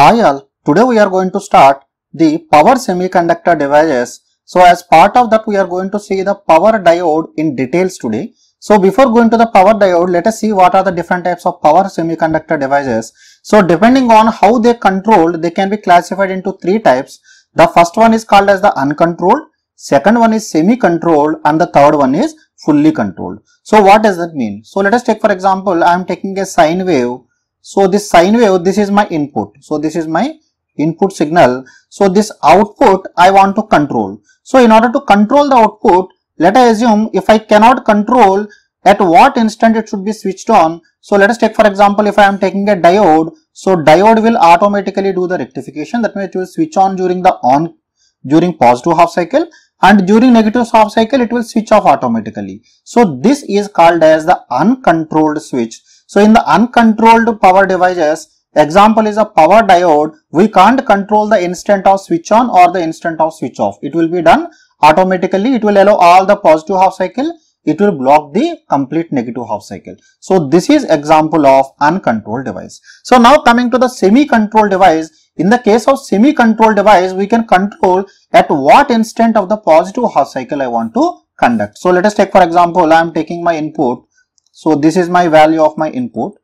Hi all, today we are going to start the power semiconductor devices. So as part of that we are going to see the power diode in details today. So before going to the power diode, let us see what are the different types of power semiconductor devices. So depending on how they controlled, they can be classified into three types. The first one is called as the uncontrolled, second one is semi-controlled and the third one is fully controlled. So what does that mean? So let us take for example, I am taking a sine wave so this sine wave, this is my input. So this is my input signal. So this output I want to control. So in order to control the output, let us assume if I cannot control at what instant it should be switched on. So let us take for example, if I am taking a diode, so diode will automatically do the rectification. That means it will switch on during the on during positive half cycle and during negative half cycle it will switch off automatically. So this is called as the uncontrolled switch. So in the uncontrolled power devices, example is a power diode, we can't control the instant of switch on or the instant of switch off. It will be done automatically. It will allow all the positive half cycle. It will block the complete negative half cycle. So this is example of uncontrolled device. So now coming to the semi-controlled device, in the case of semi-controlled device, we can control at what instant of the positive half cycle I want to conduct. So let us take for example, I am taking my input so this is my value of my input.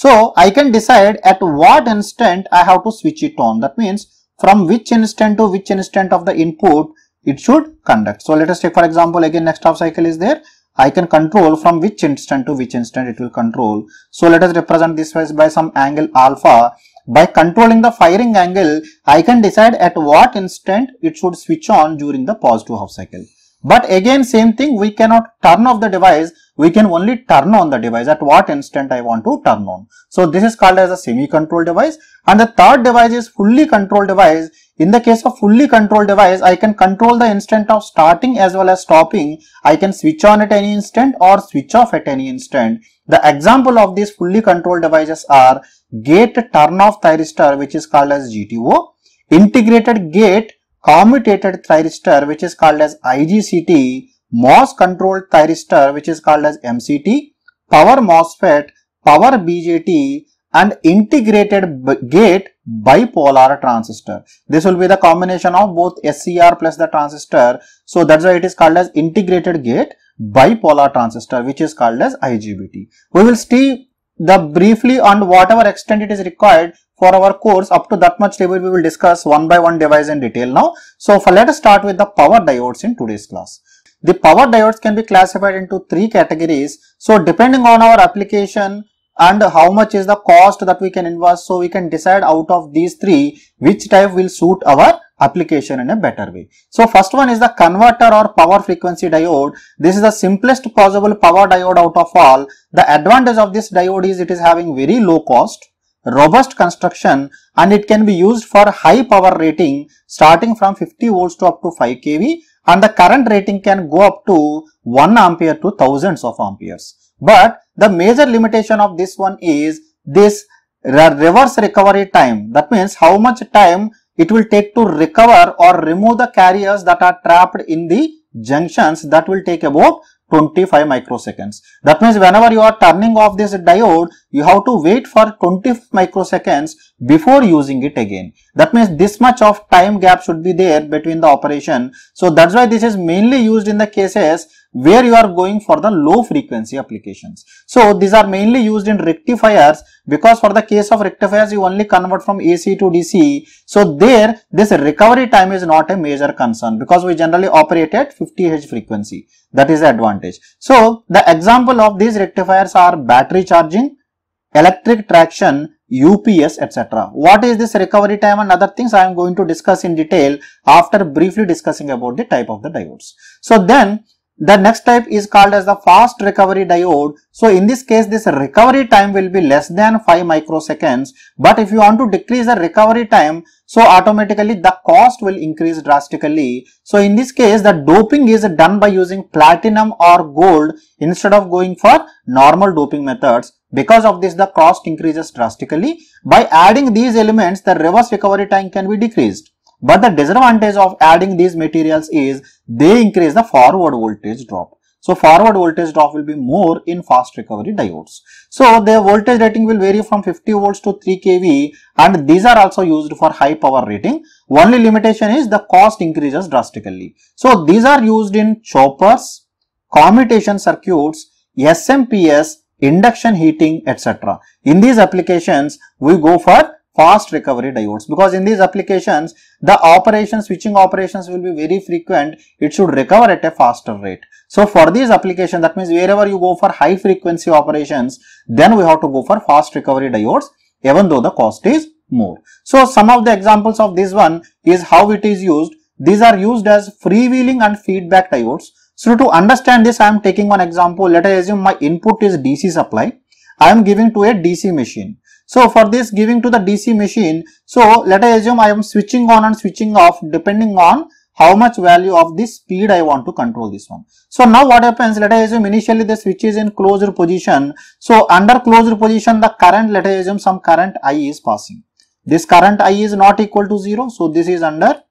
So I can decide at what instant I have to switch it on. That means from which instant to which instant of the input it should conduct. So let us take for example again next half cycle is there. I can control from which instant to which instant it will control. So let us represent this by some angle alpha. By controlling the firing angle, I can decide at what instant it should switch on during the positive half cycle. But again same thing we cannot turn off the device, we can only turn on the device at what instant I want to turn on. So this is called as a semi-control device and the third device is fully controlled device. In the case of fully controlled device I can control the instant of starting as well as stopping. I can switch on at any instant or switch off at any instant. The example of these fully controlled devices are gate turn off thyristor which is called as GTO, integrated gate commutated thyristor which is called as IGCT, MOS controlled thyristor which is called as MCT, power MOSFET, power BJT and integrated gate bipolar transistor. This will be the combination of both SCR plus the transistor. So that's why it is called as integrated gate bipolar transistor which is called as IGBT. We will see the briefly and whatever extent it is required for our course up to that much level we will discuss one by one device in detail now. So for, let us start with the power diodes in today's class. The power diodes can be classified into three categories. So depending on our application and how much is the cost that we can invest so we can decide out of these three which type will suit our application in a better way. So first one is the converter or power frequency diode. This is the simplest possible power diode out of all. The advantage of this diode is it is having very low cost, robust construction and it can be used for high power rating starting from 50 volts to up to 5 kV and the current rating can go up to 1 ampere to thousands of amperes. But the major limitation of this one is this reverse recovery time. That means how much time it will take to recover or remove the carriers that are trapped in the junctions that will take about 25 microseconds. That means whenever you are turning off this diode, you have to wait for 25 microseconds before using it again. That means this much of time gap should be there between the operation. So that's why this is mainly used in the cases where you are going for the low frequency applications. So these are mainly used in rectifiers because for the case of rectifiers you only convert from AC to DC. So there this recovery time is not a major concern because we generally operate at 50 Hz frequency. That is the advantage. So the example of these rectifiers are battery charging, electric traction UPS, etc. What is this recovery time and other things I am going to discuss in detail after briefly discussing about the type of the diodes. So then the next type is called as the fast recovery diode. So in this case, this recovery time will be less than 5 microseconds. But if you want to decrease the recovery time, so automatically the cost will increase drastically. So in this case, the doping is done by using platinum or gold instead of going for normal doping methods. Because of this, the cost increases drastically. By adding these elements, the reverse recovery time can be decreased. But the disadvantage of adding these materials is they increase the forward voltage drop. So forward voltage drop will be more in fast recovery diodes. So their voltage rating will vary from 50 volts to 3 kV and these are also used for high power rating. Only limitation is the cost increases drastically. So these are used in choppers, commutation circuits, SMPS, induction heating etc. In these applications we go for fast recovery diodes because in these applications the operation switching operations will be very frequent it should recover at a faster rate so for these application that means wherever you go for high frequency operations then we have to go for fast recovery diodes even though the cost is more so some of the examples of this one is how it is used these are used as freewheeling and feedback diodes so to understand this i am taking one example let us assume my input is dc supply i am giving to a dc machine so for this giving to the DC machine, so let us assume I am switching on and switching off depending on how much value of this speed I want to control this one. So now what happens, let us assume initially the switch is in closed position. So under closed position, the current, let us assume some current I is passing. This current I is not equal to 0. So this is under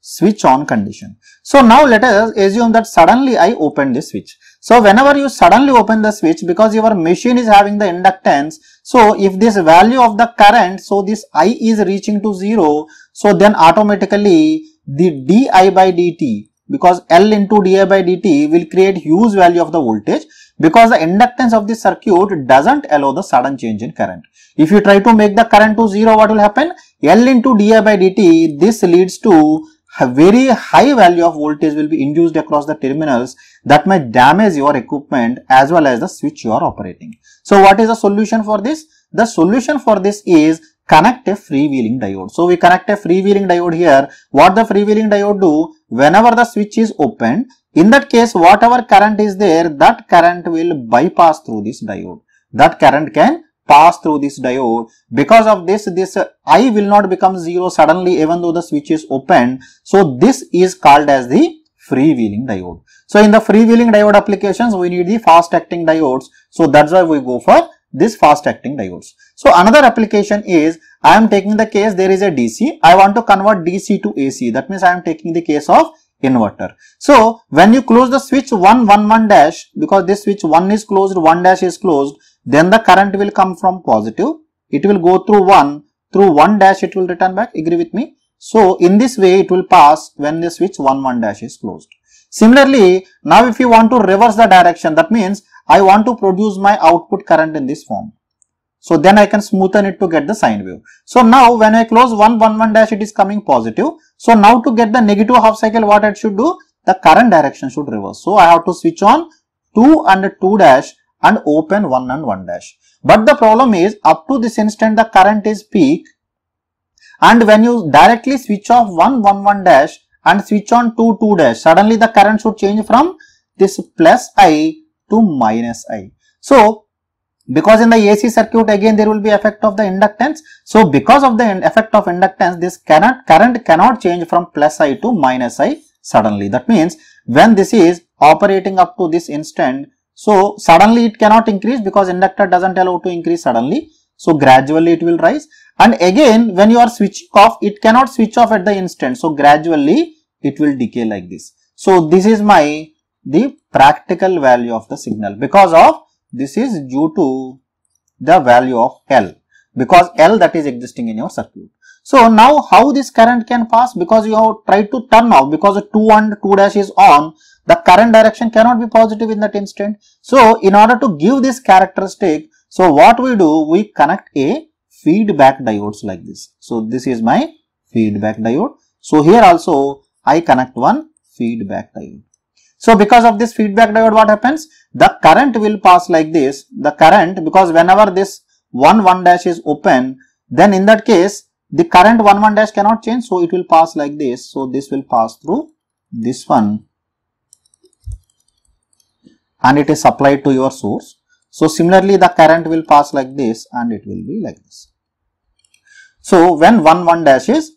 switch on condition. So now let us assume that suddenly I open this switch. So whenever you suddenly open the switch because your machine is having the inductance, so if this value of the current, so this I is reaching to 0, so then automatically the di by dt because L into di by dt will create huge value of the voltage because the inductance of the circuit doesn't allow the sudden change in current. If you try to make the current to 0, what will happen? L into di by dt, this leads to a very high value of voltage will be induced across the terminals that might damage your equipment as well as the switch you are operating. So, what is the solution for this? The solution for this is connect a freewheeling diode. So, we connect a freewheeling diode here. What the freewheeling diode do? Whenever the switch is opened, in that case whatever current is there, that current will bypass through this diode. That current can pass through this diode. Because of this, this I will not become zero suddenly even though the switch is open. So this is called as the freewheeling diode. So in the freewheeling diode applications, we need the fast acting diodes. So that's why we go for this fast acting diodes. So another application is I am taking the case there is a DC. I want to convert DC to AC. That means I am taking the case of inverter. So when you close the switch 111 dash because this switch 1 is closed 1 dash is closed then the current will come from positive it will go through 1 through 1 dash it will return back agree with me so in this way it will pass when the switch 1 1 dash is closed similarly now if you want to reverse the direction that means i want to produce my output current in this form so then I can smoothen it to get the sine wave. So now when I close 1, 1, 1 dash, it is coming positive. So now to get the negative half cycle, what I should do? The current direction should reverse. So I have to switch on 2 and 2 dash and open 1 and 1 dash. But the problem is up to this instant the current is peak and when you directly switch off 1 1 1 dash and switch on 2 2 dash suddenly the current should change from this plus I to minus I. So because in the AC circuit again there will be effect of the inductance. So because of the effect of inductance this cannot, current cannot change from plus I to minus I suddenly. That means when this is operating up to this instant so suddenly it cannot increase because inductor doesn't allow to increase suddenly. So gradually it will rise and again when you are switching off it cannot switch off at the instant. So gradually it will decay like this. So this is my the practical value of the signal because of this is due to the value of L because L that is existing in your circuit. So now how this current can pass because you have tried to turn off because 2 and 2 dash is on the current direction cannot be positive in that instant. So, in order to give this characteristic, so what we do, we connect a feedback diodes like this. So, this is my feedback diode. So, here also I connect one feedback diode. So, because of this feedback diode what happens? The current will pass like this. The current because whenever this 1 1 dash is open then in that case the current 1 1 dash cannot change. So, it will pass like this. So, this will pass through this one and it is supplied to your source. So, similarly the current will pass like this and it will be like this. So, when 1 1 dash is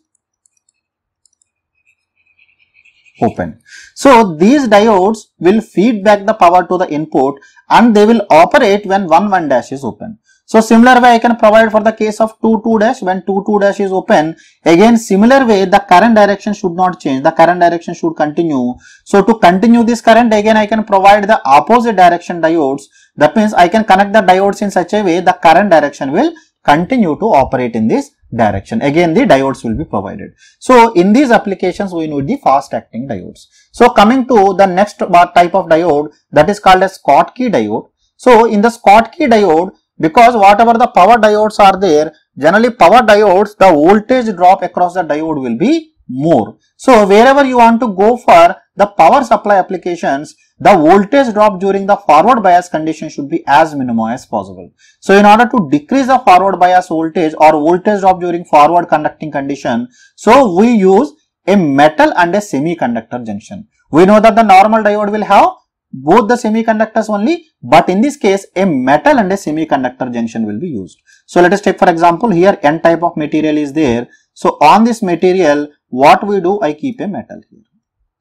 open. So, these diodes will feed back the power to the input and they will operate when 1 1 dash is open. So similar way I can provide for the case of 2, 2 dash when 2, 2 dash is open. Again similar way the current direction should not change. The current direction should continue. So to continue this current again I can provide the opposite direction diodes. That means I can connect the diodes in such a way the current direction will continue to operate in this direction. Again the diodes will be provided. So in these applications we need the fast acting diodes. So coming to the next type of diode that is called as Schottky diode. So in the Schottky diode because whatever the power diodes are there, generally power diodes, the voltage drop across the diode will be more. So, wherever you want to go for the power supply applications, the voltage drop during the forward bias condition should be as minimal as possible. So, in order to decrease the forward bias voltage or voltage drop during forward conducting condition, so we use a metal and a semiconductor junction. We know that the normal diode will have both the semiconductors only but in this case a metal and a semiconductor junction will be used. So, let us take for example here n type of material is there. So, on this material what we do I keep a metal here.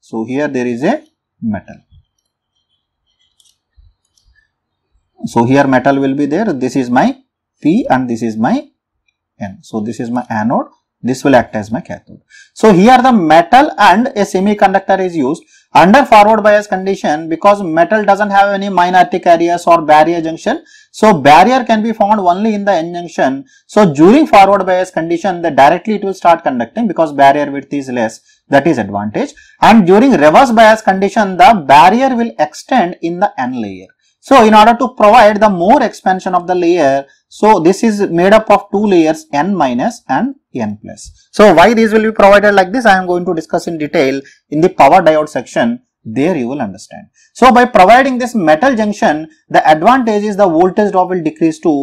So, here there is a metal. So, here metal will be there this is my P and this is my N. So, this is my anode this will act as my cathode. So, here the metal and a semiconductor is used under forward bias condition, because metal doesn't have any minority carriers or barrier junction, so barrier can be found only in the N junction. So during forward bias condition, the directly it will start conducting because barrier width is less. That is advantage. And during reverse bias condition, the barrier will extend in the N layer. So in order to provide the more expansion of the layer, so this is made up of two layers n minus and n plus. So why these will be provided like this I am going to discuss in detail in the power diode section there you will understand. So by providing this metal junction the advantage is the voltage drop will decrease to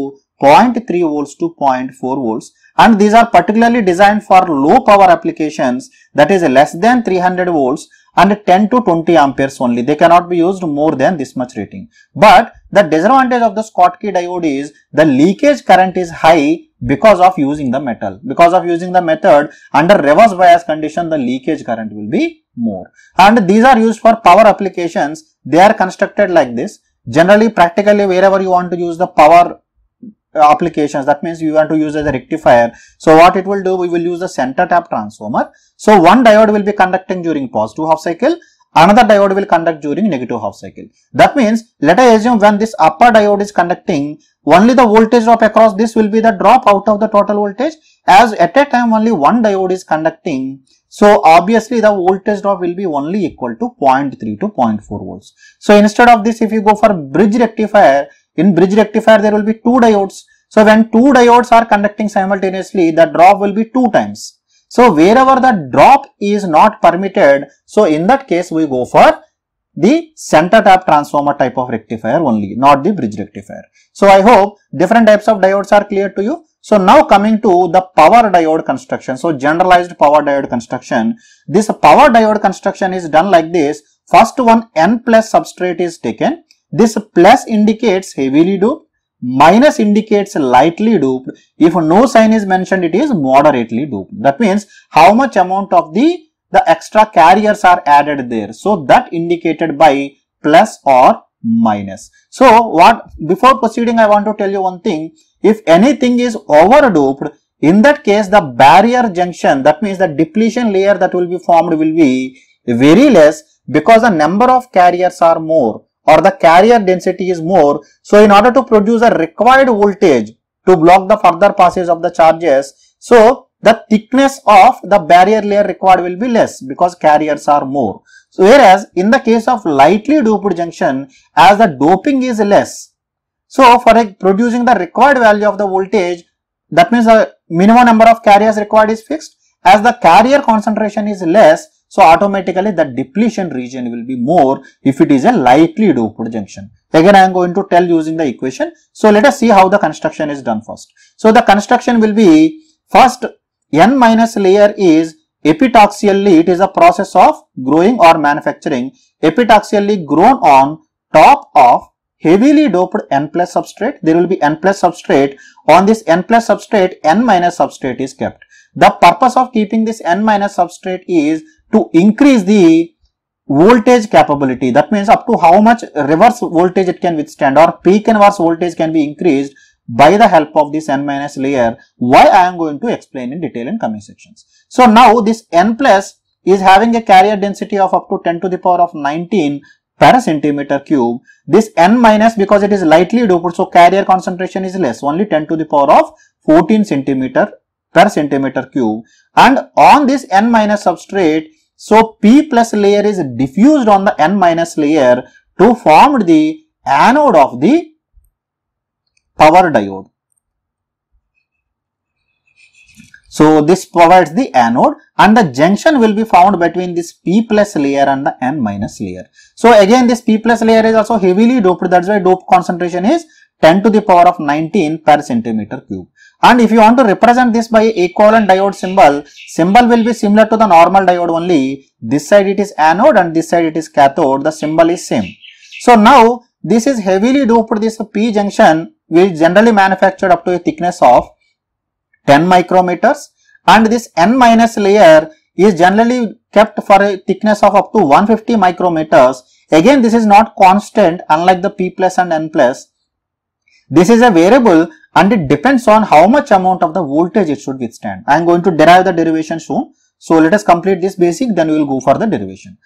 0.3 volts to 0.4 volts and these are particularly designed for low power applications that is less than 300 volts and 10 to 20 amperes only. They cannot be used more than this much rating. But the disadvantage of the Schottky diode is the leakage current is high because of using the metal. Because of using the method under reverse bias condition the leakage current will be more. And these are used for power applications. They are constructed like this. Generally practically wherever you want to use the power applications that means you want to use as a rectifier so what it will do we will use the center tap transformer so one diode will be conducting during positive half cycle another diode will conduct during negative half cycle that means let us assume when this upper diode is conducting only the voltage drop across this will be the drop out of the total voltage as at a time only one diode is conducting so obviously the voltage drop will be only equal to 0.3 to 0.4 volts. So instead of this if you go for bridge rectifier in bridge rectifier, there will be two diodes. So when two diodes are conducting simultaneously, the drop will be two times. So wherever the drop is not permitted, so in that case, we go for the center tap transformer type of rectifier only, not the bridge rectifier. So I hope different types of diodes are clear to you. So now coming to the power diode construction. So generalized power diode construction. This power diode construction is done like this. First one N plus substrate is taken this plus indicates heavily doped, minus indicates lightly doped. If no sign is mentioned, it is moderately doped. That means how much amount of the, the extra carriers are added there. So, that indicated by plus or minus. So, what before proceeding I want to tell you one thing. If anything is overdoped, in that case the barrier junction that means the depletion layer that will be formed will be very less because the number of carriers are more or the carrier density is more. So in order to produce a required voltage to block the further passage of the charges, so the thickness of the barrier layer required will be less because carriers are more. So whereas in the case of lightly doped junction, as the doping is less, so for producing the required value of the voltage, that means the minimum number of carriers required is fixed. As the carrier concentration is less, so automatically the depletion region will be more if it is a lightly doped junction. Again, I am going to tell using the equation. So let us see how the construction is done first. So the construction will be first n minus layer is epitaxially it is a process of growing or manufacturing epitaxially grown on top of heavily doped n plus substrate there will be n plus substrate on this n plus substrate n minus substrate is kept the purpose of keeping this n minus substrate is to increase the voltage capability that means up to how much reverse voltage it can withstand or peak inverse voltage can be increased by the help of this n minus layer why I am going to explain in detail in coming sections. So now this n plus is having a carrier density of up to 10 to the power of 19 per centimeter cube. This n minus because it is lightly doped so carrier concentration is less only 10 to the power of 14 centimeter per centimeter cube and on this n minus substrate so P plus layer is diffused on the N minus layer to form the anode of the power diode. So this provides the anode and the junction will be found between this P plus layer and the N minus layer. So again this P plus layer is also heavily doped that's why dope concentration is 10 to the power of 19 per centimeter cube. And if you want to represent this by a equivalent diode symbol, symbol will be similar to the normal diode only. This side it is anode and this side it is cathode. The symbol is same. So now this is heavily doped this P junction which is generally manufactured up to a thickness of 10 micrometers and this N minus layer is generally kept for a thickness of up to 150 micrometers. Again this is not constant unlike the P plus and N plus. This is a variable and it depends on how much amount of the voltage it should withstand. I am going to derive the derivation soon. So let us complete this basic then we will go for the derivation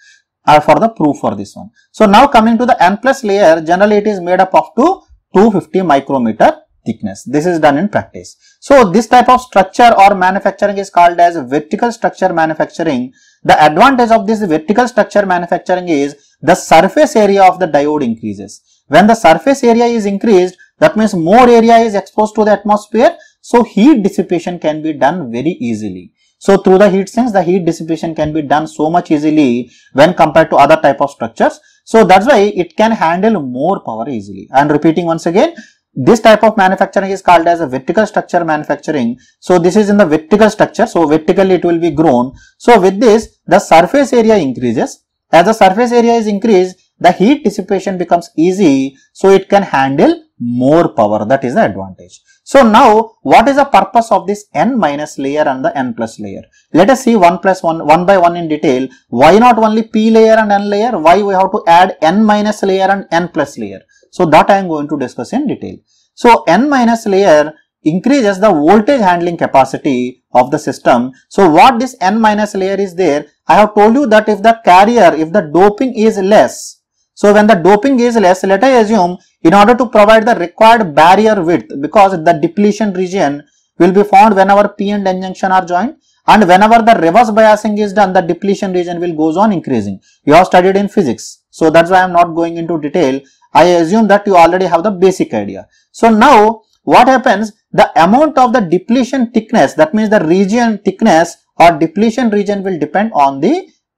or uh, for the proof for this one. So now coming to the n plus layer generally it is made up of to 250 micrometer thickness. This is done in practice. So this type of structure or manufacturing is called as vertical structure manufacturing. The advantage of this vertical structure manufacturing is the surface area of the diode increases. When the surface area is increased, that means more area is exposed to the atmosphere. So heat dissipation can be done very easily. So through the heat sinks, the heat dissipation can be done so much easily when compared to other type of structures. So that's why it can handle more power easily. And repeating once again, this type of manufacturing is called as a vertical structure manufacturing. So this is in the vertical structure. So vertically it will be grown. So with this, the surface area increases. As the surface area is increased, the heat dissipation becomes easy. So it can handle more power that is the advantage. So now what is the purpose of this n minus layer and the n plus layer? Let us see 1 plus 1 1 by 1 in detail. Why not only p layer and n layer? Why we have to add n minus layer and n plus layer? So that I am going to discuss in detail. So n minus layer increases the voltage handling capacity of the system. So what this n minus layer is there? I have told you that if the carrier, if the doping is less, so when the doping is less, let us assume in order to provide the required barrier width because the depletion region will be found whenever P and N junction are joined and whenever the reverse biasing is done the depletion region will goes on increasing. You have studied in physics. So that's why I am not going into detail. I assume that you already have the basic idea. So now what happens the amount of the depletion thickness that means the region thickness or depletion region will depend on the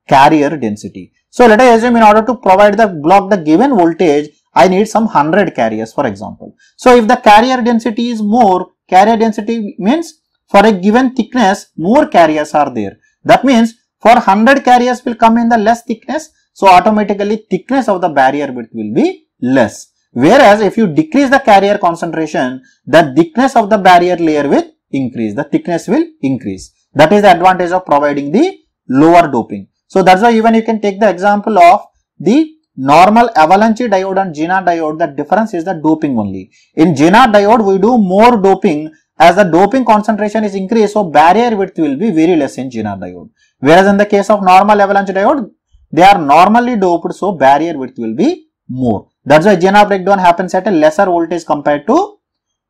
carrier density. So let us assume in order to provide the block the given voltage, I need some 100 carriers for example. So if the carrier density is more, carrier density means for a given thickness, more carriers are there. That means for 100 carriers will come in the less thickness. So automatically thickness of the barrier width will be less. Whereas if you decrease the carrier concentration, the thickness of the barrier layer will increase. The thickness will increase. That is the advantage of providing the lower doping. So that's why even you can take the example of the normal avalanche diode and Jena diode, the difference is the doping only. In Jena diode, we do more doping as the doping concentration is increased, so barrier width will be very less in Jena diode. Whereas in the case of normal avalanche diode, they are normally doped, so barrier width will be more. That's why Jena breakdown happens at a lesser voltage compared to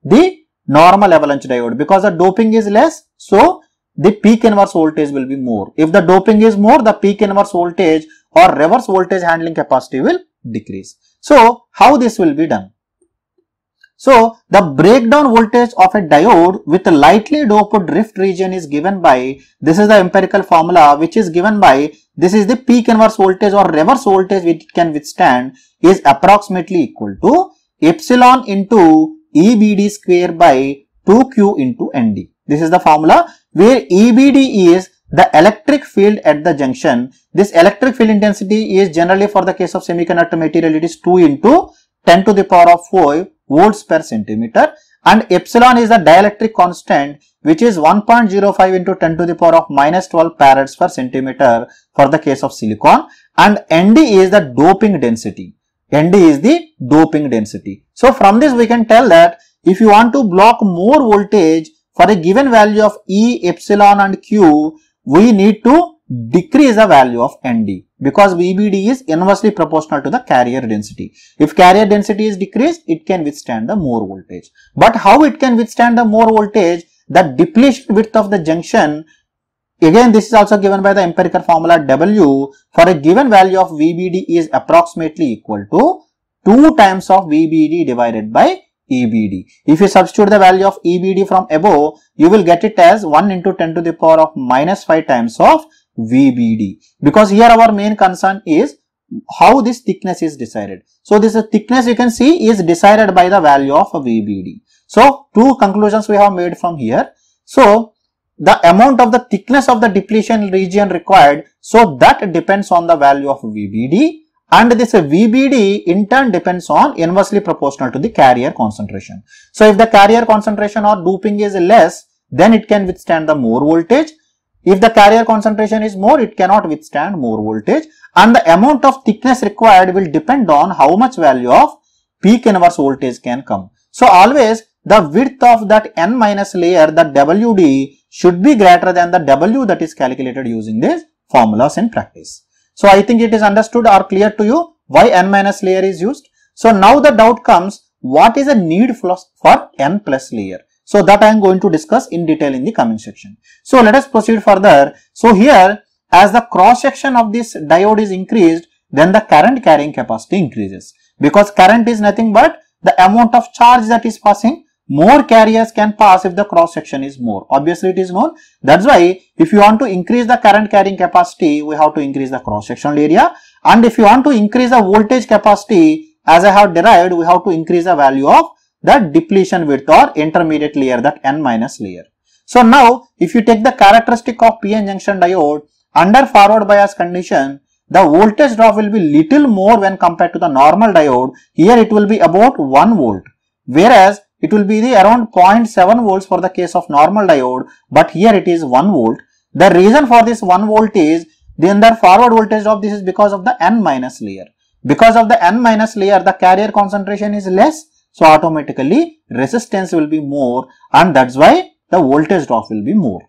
the normal avalanche diode because the doping is less, so the peak inverse voltage will be more. If the doping is more, the peak inverse voltage or reverse voltage handling capacity will decrease. So, how this will be done? So, the breakdown voltage of a diode with a lightly doped drift region is given by, this is the empirical formula which is given by, this is the peak inverse voltage or reverse voltage which it can withstand is approximately equal to epsilon into EBD square by 2Q into ND. This is the formula where EBD is the electric field at the junction. This electric field intensity is generally for the case of semiconductor material it is 2 into 10 to the power of 5 volts per centimeter and epsilon is the dielectric constant which is 1.05 into 10 to the power of minus 12 farads per centimeter for the case of silicon and ND is the doping density. ND is the doping density. So, from this we can tell that if you want to block more voltage for a given value of E, epsilon and Q, we need to decrease the value of ND because VBD is inversely proportional to the carrier density. If carrier density is decreased, it can withstand the more voltage. But how it can withstand the more voltage? The depletion width of the junction, again this is also given by the empirical formula W, for a given value of VBD is approximately equal to 2 times of VBD divided by EBD. If you substitute the value of EBD from above, you will get it as 1 into 10 to the power of minus 5 times of VBD. Because here our main concern is how this thickness is decided. So, this thickness you can see is decided by the value of VBD. So, two conclusions we have made from here. So, the amount of the thickness of the depletion region required, so that depends on the value of VBD and this VBD in turn depends on inversely proportional to the carrier concentration. So, if the carrier concentration or doping is less, then it can withstand the more voltage. If the carrier concentration is more, it cannot withstand more voltage and the amount of thickness required will depend on how much value of peak inverse voltage can come. So, always the width of that n minus layer the WD should be greater than the W that is calculated using these formulas in practice. So I think it is understood or clear to you why n minus layer is used. So now the doubt comes what is the need for n plus layer. So that I am going to discuss in detail in the coming section. So let us proceed further. So here as the cross section of this diode is increased then the current carrying capacity increases because current is nothing but the amount of charge that is passing more carriers can pass if the cross section is more. Obviously, it is known. That's why if you want to increase the current carrying capacity, we have to increase the cross sectional area. And if you want to increase the voltage capacity, as I have derived, we have to increase the value of the depletion width or intermediate layer, that N minus layer. So now, if you take the characteristic of PN junction diode, under forward bias condition, the voltage drop will be little more when compared to the normal diode. Here it will be about 1 volt. Whereas it will be the around 0.7 volts for the case of normal diode but here it is 1 volt. The reason for this 1 volt is the the forward voltage of this is because of the n minus layer. Because of the n minus layer the carrier concentration is less so automatically resistance will be more and that's why the voltage drop will be more.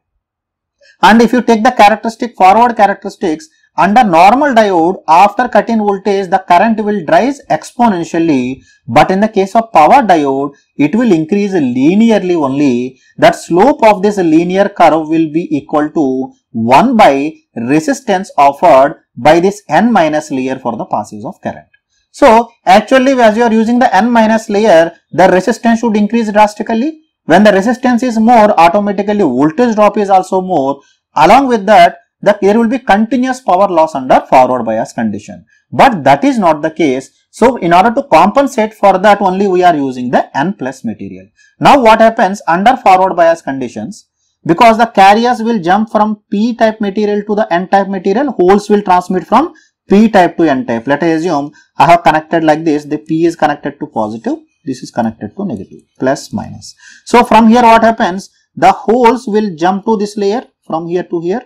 And if you take the characteristic forward characteristics under normal diode, after cut-in voltage, the current will rise exponentially. But in the case of power diode, it will increase linearly only. That slope of this linear curve will be equal to 1 by resistance offered by this n minus layer for the passage of current. So, actually as you are using the n minus layer, the resistance should increase drastically. When the resistance is more, automatically voltage drop is also more. Along with that, that there will be continuous power loss under forward bias condition. But that is not the case. So, in order to compensate for that only we are using the N plus material. Now, what happens under forward bias conditions? Because the carriers will jump from P type material to the N type material, holes will transmit from P type to N type. Let us assume I have connected like this, the P is connected to positive, this is connected to negative, plus minus. So, from here what happens? The holes will jump to this layer from here to here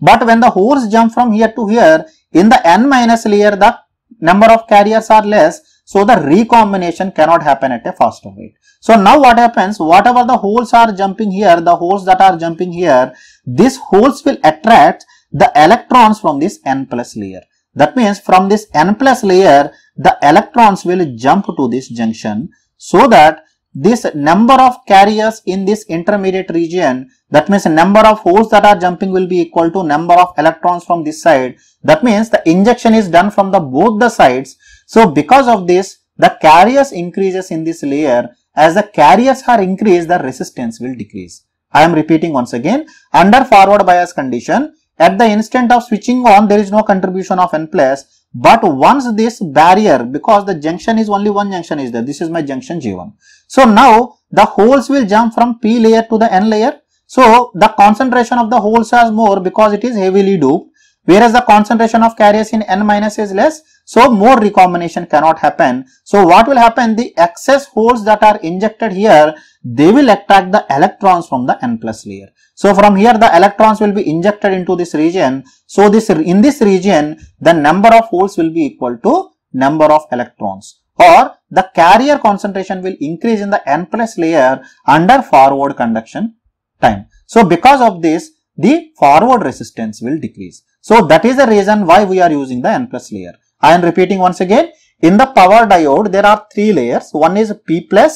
but when the horse jump from here to here, in the n minus layer, the number of carriers are less. So, the recombination cannot happen at a faster rate. So, now what happens, whatever the holes are jumping here, the holes that are jumping here, these holes will attract the electrons from this n plus layer. That means, from this n plus layer, the electrons will jump to this junction so that this number of carriers in this intermediate region, that means number of holes that are jumping will be equal to number of electrons from this side. That means the injection is done from the both the sides. So because of this, the carriers increases in this layer. As the carriers are increased, the resistance will decrease. I am repeating once again, under forward bias condition, at the instant of switching on, there is no contribution of N plus, but once this barrier, because the junction is only one junction is there, this is my junction J1. So now the holes will jump from P layer to the N layer. So the concentration of the holes is more because it is heavily doped whereas the concentration of carriers in N minus is less. So more recombination cannot happen. So what will happen? The excess holes that are injected here, they will attract the electrons from the N plus layer. So from here the electrons will be injected into this region. So this in this region, the number of holes will be equal to number of electrons or the carrier concentration will increase in the n plus layer under forward conduction time. So, because of this the forward resistance will decrease. So, that is the reason why we are using the n plus layer. I am repeating once again in the power diode there are three layers one is p plus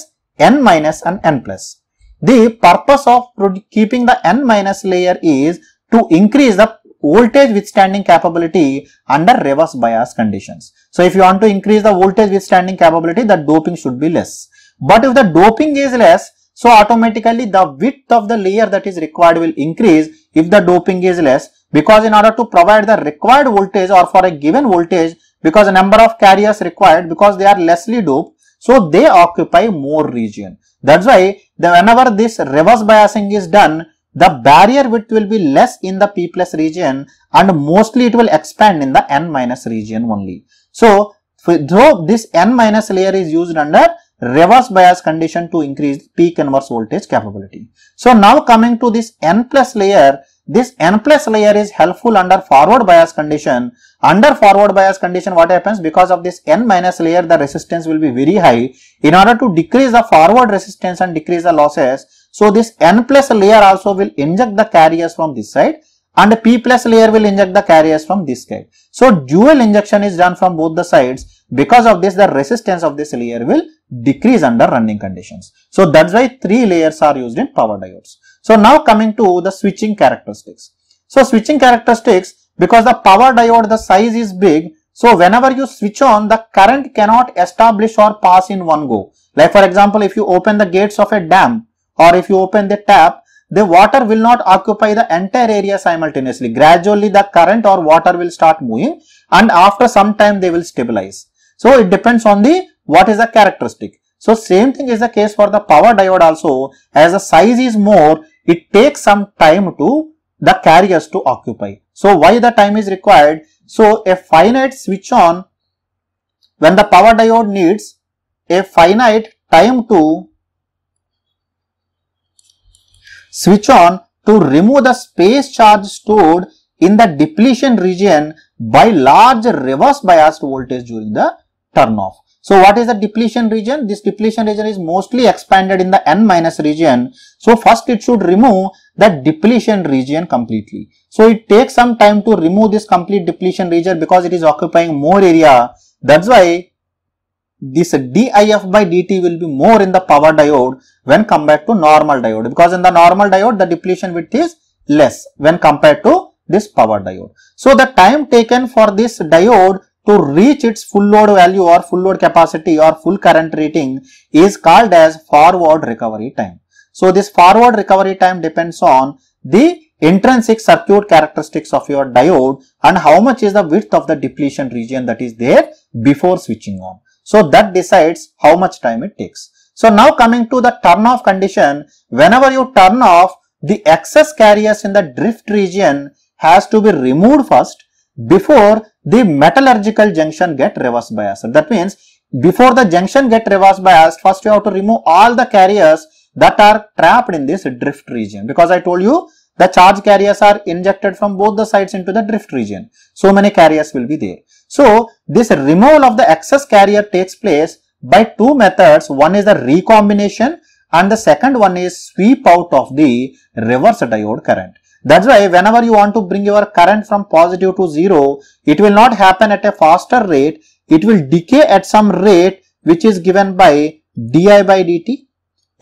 n minus and n plus. The purpose of keeping the n minus layer is to increase the voltage withstanding capability under reverse bias conditions. So if you want to increase the voltage withstanding capability, the doping should be less. But if the doping is less, so automatically the width of the layer that is required will increase if the doping is less because in order to provide the required voltage or for a given voltage because the number of carriers required because they are lessly doped, so they occupy more region. That's why the, whenever this reverse biasing is done, the barrier width will be less in the P plus region and mostly it will expand in the N minus region only. So, though this N minus layer is used under reverse bias condition to increase P inverse voltage capability. So, now coming to this N plus layer, this N plus layer is helpful under forward bias condition. Under forward bias condition what happens because of this N minus layer the resistance will be very high. In order to decrease the forward resistance and decrease the losses, so this N plus layer also will inject the carriers from this side and P plus layer will inject the carriers from this side. So dual injection is done from both the sides. Because of this, the resistance of this layer will decrease under running conditions. So that's why three layers are used in power diodes. So now coming to the switching characteristics. So switching characteristics, because the power diode, the size is big. So whenever you switch on, the current cannot establish or pass in one go. Like for example, if you open the gates of a dam, or if you open the tap, the water will not occupy the entire area simultaneously. Gradually the current or water will start moving and after some time they will stabilize. So it depends on the what is the characteristic. So same thing is the case for the power diode also as the size is more it takes some time to the carriers to occupy. So why the time is required? So a finite switch on when the power diode needs a finite time to switch on to remove the space charge stored in the depletion region by large reverse biased voltage during the turn off. So, what is the depletion region? This depletion region is mostly expanded in the N minus region. So, first it should remove the depletion region completely. So, it takes some time to remove this complete depletion region because it is occupying more area. That's why this dif by dt will be more in the power diode when compared to normal diode because in the normal diode the depletion width is less when compared to this power diode. So, the time taken for this diode to reach its full load value or full load capacity or full current rating is called as forward recovery time. So, this forward recovery time depends on the intrinsic circuit characteristics of your diode and how much is the width of the depletion region that is there before switching on. So that decides how much time it takes. So now coming to the turn off condition, whenever you turn off, the excess carriers in the drift region has to be removed first before the metallurgical junction get reverse biased. That means before the junction get reverse biased, first you have to remove all the carriers that are trapped in this drift region because I told you the charge carriers are injected from both the sides into the drift region. So many carriers will be there. So this removal of the excess carrier takes place by two methods. One is the recombination and the second one is sweep out of the reverse diode current. That's why whenever you want to bring your current from positive to zero, it will not happen at a faster rate. It will decay at some rate which is given by di by dt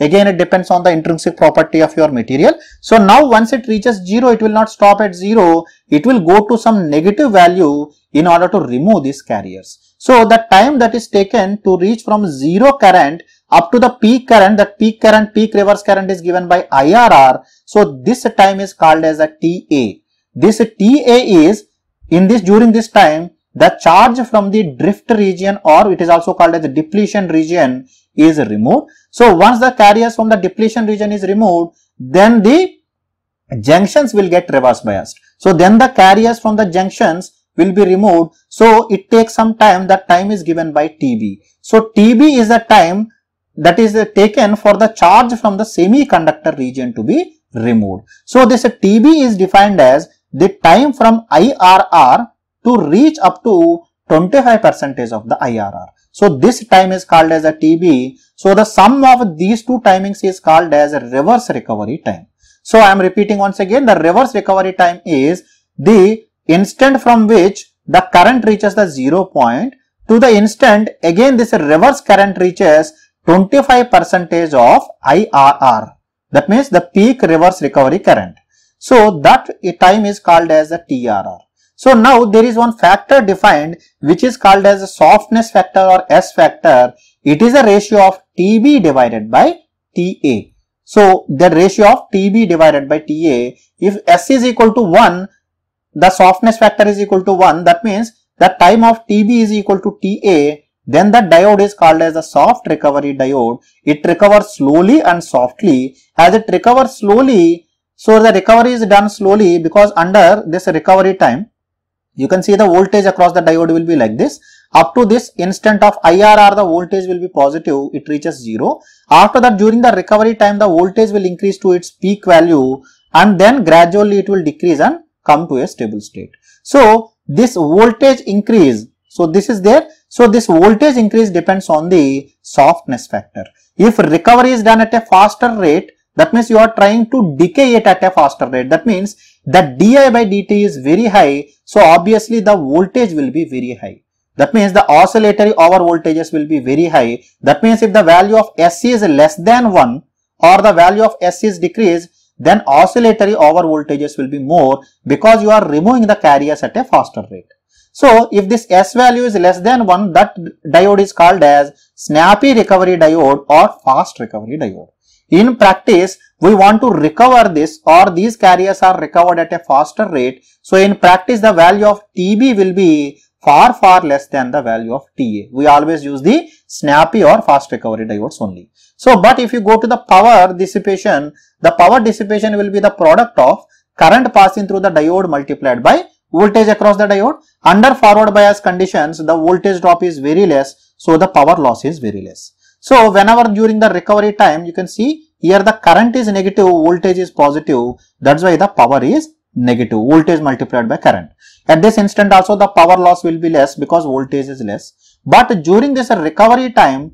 Again, it depends on the intrinsic property of your material. So now once it reaches 0, it will not stop at 0. It will go to some negative value in order to remove these carriers. So the time that is taken to reach from 0 current up to the peak current, that peak current, peak reverse current is given by IRR. So this time is called as a TA. This TA is in this during this time the charge from the drift region or it is also called as the depletion region is removed. So, once the carriers from the depletion region is removed, then the junctions will get reverse biased. So, then the carriers from the junctions will be removed. So, it takes some time that time is given by TB. So, TB is the time that is taken for the charge from the semiconductor region to be removed. So, this TB is defined as the time from IRR to reach up to 25 percentage of the IRR. So this time is called as a TB. So the sum of these two timings is called as a reverse recovery time. So I am repeating once again the reverse recovery time is the instant from which the current reaches the zero point to the instant again this reverse current reaches 25 percentage of IRR. That means the peak reverse recovery current. So that time is called as a TRR. So now there is one factor defined which is called as a softness factor or S factor. It is a ratio of TB divided by TA. So the ratio of TB divided by TA, if S is equal to 1, the softness factor is equal to 1. That means the time of TB is equal to TA, then that diode is called as a soft recovery diode. It recovers slowly and softly. As it recovers slowly, so the recovery is done slowly because under this recovery time, you can see the voltage across the diode will be like this. Up to this instant of IRR, the voltage will be positive, it reaches 0. After that, during the recovery time, the voltage will increase to its peak value and then gradually it will decrease and come to a stable state. So, this voltage increase, so this is there. So, this voltage increase depends on the softness factor. If recovery is done at a faster rate, that means you are trying to decay it at a faster rate. That means that di by dt is very high, so obviously the voltage will be very high. That means the oscillatory over voltages will be very high. That means if the value of S is less than 1 or the value of S is decreased, then oscillatory over voltages will be more because you are removing the carriers at a faster rate. So, if this S value is less than 1, that diode is called as snappy recovery diode or fast recovery diode. In practice, we want to recover this or these carriers are recovered at a faster rate. So in practice, the value of TB will be far far less than the value of TA. We always use the snappy or fast recovery diodes only. So, but if you go to the power dissipation, the power dissipation will be the product of current passing through the diode multiplied by voltage across the diode. Under forward bias conditions, the voltage drop is very less, so the power loss is very less. So whenever during the recovery time, you can see here the current is negative, voltage is positive. That's why the power is negative, voltage multiplied by current. At this instant also the power loss will be less because voltage is less. But during this recovery time,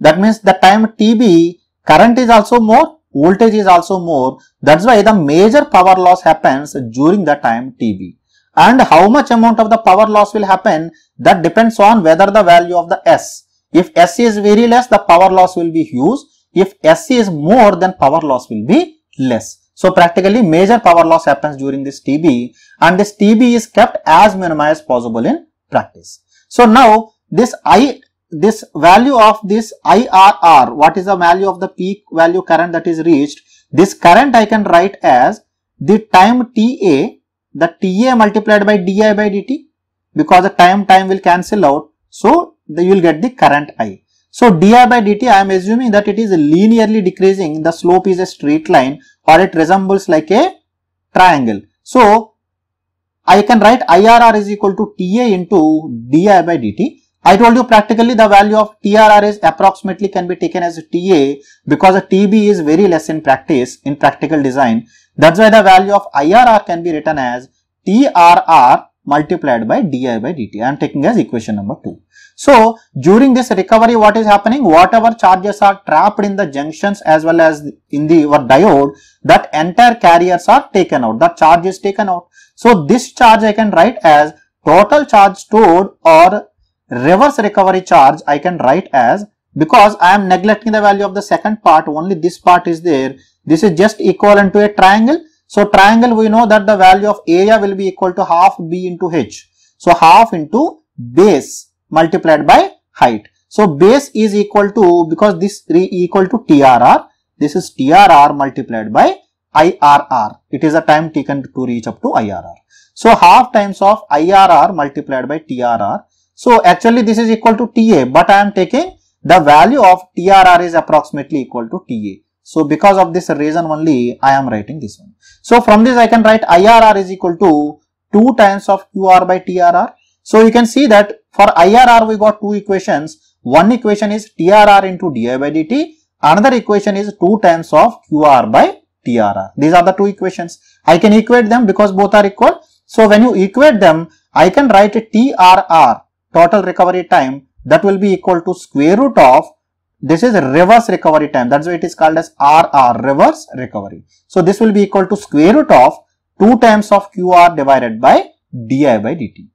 that means the time TB, current is also more, voltage is also more. That's why the major power loss happens during the time TB. And how much amount of the power loss will happen, that depends on whether the value of the S if SC is very less, the power loss will be huge. If SC is more, then power loss will be less. So, practically major power loss happens during this TB and this TB is kept as minimum as possible in practice. So, now this I this value of this IRR, what is the value of the peak value current that is reached? This current I can write as the time TA, the TA multiplied by di by dt because the time time will cancel out. So, you will get the current I. So dI by dt I am assuming that it is linearly decreasing the slope is a straight line or it resembles like a triangle. So I can write IRR is equal to TA into dI by dt. I told you practically the value of TRR is approximately can be taken as TA because a TB is very less in practice in practical design. That's why the value of IRR can be written as TRR multiplied by DI by DT. I am taking as equation number 2. So during this recovery, what is happening? Whatever charges are trapped in the junctions as well as in the your diode, that entire carriers are taken out. That charge is taken out. So this charge I can write as total charge stored or reverse recovery charge I can write as because I am neglecting the value of the second part only this part is there this is just equivalent to a triangle so triangle we know that the value of area will be equal to half b into h so half into base multiplied by height. So base is equal to because this re equal to TRR. This is TRR multiplied by IRR. It is a time taken to reach up to IRR. So half times of IRR multiplied by TRR. So actually this is equal to TA, but I am taking the value of TRR is approximately equal to TA. So because of this reason only I am writing this one. So from this I can write IRR is equal to 2 times of QR by TRR so you can see that for IRR we got two equations. One equation is TRR into DI by DT. Another equation is 2 times of QR by TRR. These are the two equations. I can equate them because both are equal. So when you equate them, I can write TRR, total recovery time, that will be equal to square root of, this is reverse recovery time. That's why it is called as RR, reverse recovery. So this will be equal to square root of 2 times of QR divided by DI by DT.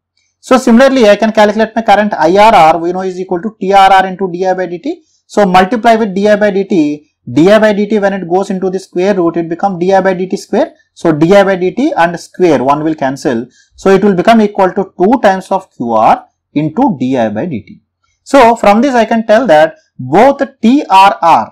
So similarly, I can calculate my current IRR, we know is equal to TRR into DI by DT. So multiply with DI by DT, DI by DT when it goes into the square root, it becomes DI by DT square. So DI by DT and square, one will cancel. So it will become equal to 2 times of QR into DI by DT. So from this I can tell that both TRR,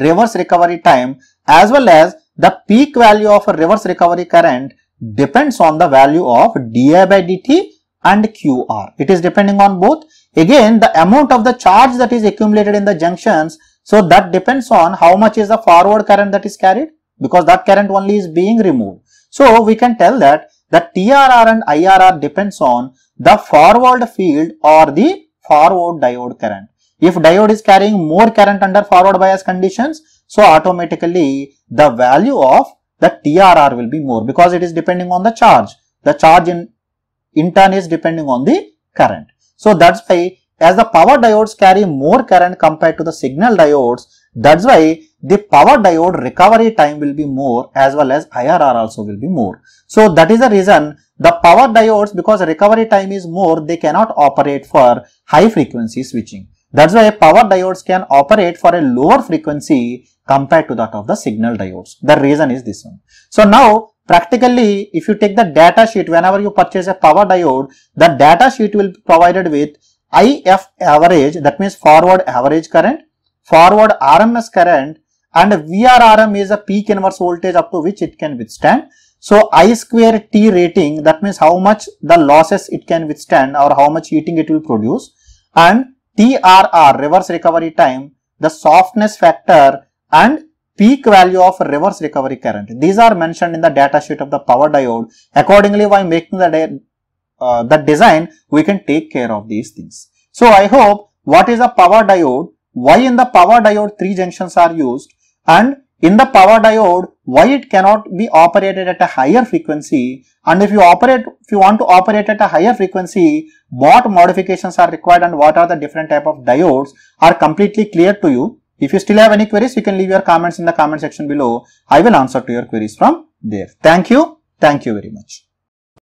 reverse recovery time as well as the peak value of a reverse recovery current depends on the value of DI by DT and QR. It is depending on both. Again, the amount of the charge that is accumulated in the junctions. So that depends on how much is the forward current that is carried because that current only is being removed. So we can tell that the TRR and IRR depends on the forward field or the forward diode current. If diode is carrying more current under forward bias conditions, so automatically the value of the TRR will be more because it is depending on the charge. The charge in in turn is depending on the current. So that's why as the power diodes carry more current compared to the signal diodes, that's why the power diode recovery time will be more as well as IRR also will be more. So that is the reason the power diodes because recovery time is more they cannot operate for high frequency switching. That's why power diodes can operate for a lower frequency compared to that of the signal diodes. The reason is this one. So now Practically, if you take the data sheet, whenever you purchase a power diode, the data sheet will be provided with IF average, that means forward average current, forward RMS current, and VRRM is a peak inverse voltage up to which it can withstand. So, I square T rating that means how much the losses it can withstand or how much heating it will produce and TRR reverse recovery time, the softness factor and peak value of reverse recovery current. These are mentioned in the data sheet of the power diode. Accordingly, by making the, uh, the design, we can take care of these things. So, I hope what is a power diode, why in the power diode 3 junctions are used and in the power diode why it cannot be operated at a higher frequency and if you operate if you want to operate at a higher frequency what modifications are required and what are the different type of diodes are completely clear to you if you still have any queries, you can leave your comments in the comment section below. I will answer to your queries from there. Thank you. Thank you very much.